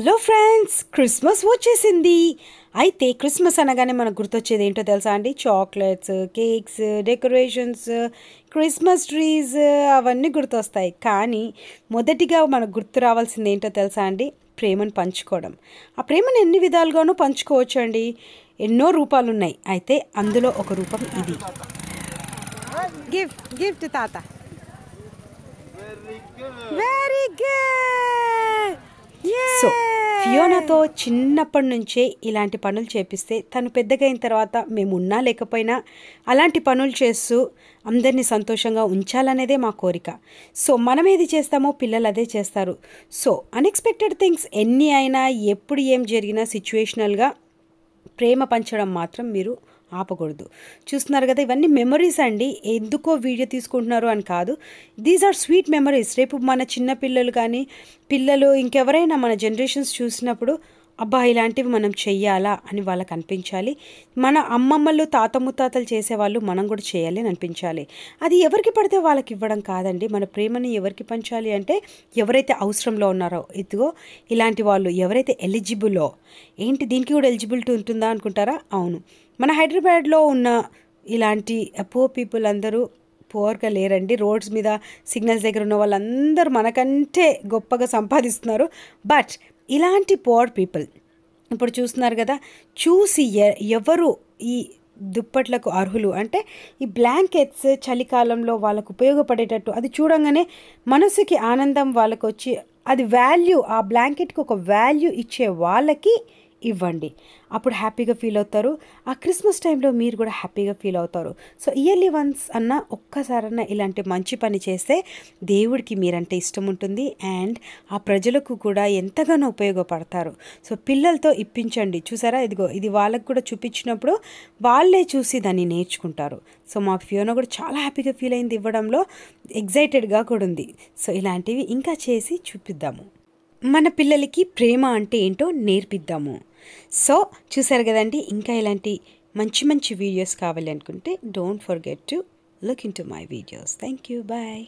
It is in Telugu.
హలో ఫ్రెండ్స్ క్రిస్మస్ వచ్చేసింది అయితే క్రిస్మస్ అనగానే మనకు గుర్తొచ్చేది ఏంటో తెలుసా అండి chocolates cakes decorations Christmas trees అవన్నీ గుర్తొస్తాయి కానీ మొదటిగా మనకు గుర్తు రావాల్సింది ఏంటో తెలుసా అండి ప్రేమను పంచుకోవడం ఆ ప్రేమను ఎన్ని విధాలుగానూ పంచుకోవచ్చు అండి ఎన్నో రూపాలు ఉన్నాయి అయితే అందులో ఒక రూపం ఇది గిఫ్ట్ గిఫ్ట్ తాత ఫియోనాతో చిన్నప్పటి నుంచే ఇలాంటి పనులు చేపిస్తే తను పెద్దగా అయిన తర్వాత మేము ఉన్నా లేకపోయినా అలాంటి పనులు చేస్తూ అందరినీ సంతోషంగా ఉంచాలనేదే మా కోరిక సో మనం ఏది చేస్తామో పిల్లలు అదే చేస్తారు సో అన్ఎక్స్పెక్టెడ్ థింగ్స్ ఎన్ని అయినా ఎప్పుడు ఏం జరిగినా సిచ్యువేషనల్గా ప్రేమ పంచడం మాత్రం మీరు ఆపకూడదు చూస్తున్నారు కదా ఇవన్నీ మెమరీస్ అండి ఎందుకో వీడియో తీసుకుంటున్నారు అని కాదు దీస్ ఆర్ స్వీట్ మెమరీస్ రేపు మన చిన్నపిల్లలు కానీ పిల్లలు ఇంకెవరైనా మన జనరేషన్స్ చూసినప్పుడు అబ్బా ఇలాంటివి మనం చెయ్యాలా అని వాళ్ళకి అనిపించాలి మన అమ్మమ్మలు తాత ముత్తాతలు చేసేవాళ్ళు మనం కూడా చేయాలి అని అనిపించాలి అది ఎవరికి పడితే వాళ్ళకి ఇవ్వడం కాదండి మన ప్రేమని ఎవరికి పంచాలి అంటే ఎవరైతే అవసరంలో ఉన్నారో ఇదిగో ఇలాంటి వాళ్ళు ఎవరైతే ఎలిజిబులో ఏంటి దీనికి కూడా ఎలిజిబిలిటీ ఉంటుందా అనుకుంటారా అవును మన హైదరాబాద్లో ఉన్న ఇలాంటి పూర్ పీపుల్ అందరూ పోర్గా లేరండి రోడ్స్ మీద సిగ్నల్స్ దగ్గర ఉన్న వాళ్ళందరూ మనకంటే గొప్పగా సంపాదిస్తున్నారు బట్ ఇలాంటి పోర్ పీపుల్ ఇప్పుడు చూస్తున్నారు కదా చూసి ఎవరు ఈ దుప్పట్లకు అర్హులు అంటే ఈ బ్లాంకెట్స్ చలికాలంలో వాళ్ళకు ఉపయోగపడేటట్టు అది చూడంగానే మనసుకి ఆనందం వాళ్ళకు వచ్చి అది వాల్యూ ఆ బ్లాంకెట్కి ఒక వాల్యూ ఇచ్చే వాళ్ళకి ఇవ్వండి అప్పుడు హ్యాపీగా ఫీల్ అవుతారు ఆ క్రిస్మస్ టైంలో మీరు కూడా హ్యాపీగా ఫీల్ అవుతారు సో ఇయర్లీ వన్స్ అన్న ఒక్కసారన్నా ఇలాంటి మంచి పని చేస్తే దేవుడికి మీరంటే ఇష్టం ఉంటుంది అండ్ ఆ ప్రజలకు కూడా ఎంతగానో ఉపయోగపడతారు సో పిల్లలతో ఇప్పించండి చూసారా ఇదిగో ఇది వాళ్ళకు కూడా చూపించినప్పుడు వాళ్ళే చూసి దాన్ని నేర్చుకుంటారు సో మా ఫియోనో కూడా చాలా హ్యాపీగా ఫీల్ అయింది ఇవ్వడంలో ఎగ్జైటెడ్గా కూడా ఉంది సో ఇలాంటివి ఇంకా చేసి చూపిద్దాము మన పిల్లలకి ప్రేమ అంటే ఏంటో నేర్పిద్దాము సో చూసారు కదండి ఇంకా ఇలాంటి మంచి మంచి వీడియోస్ కావాలి అనుకుంటే don't forget to look into my videos thank you bye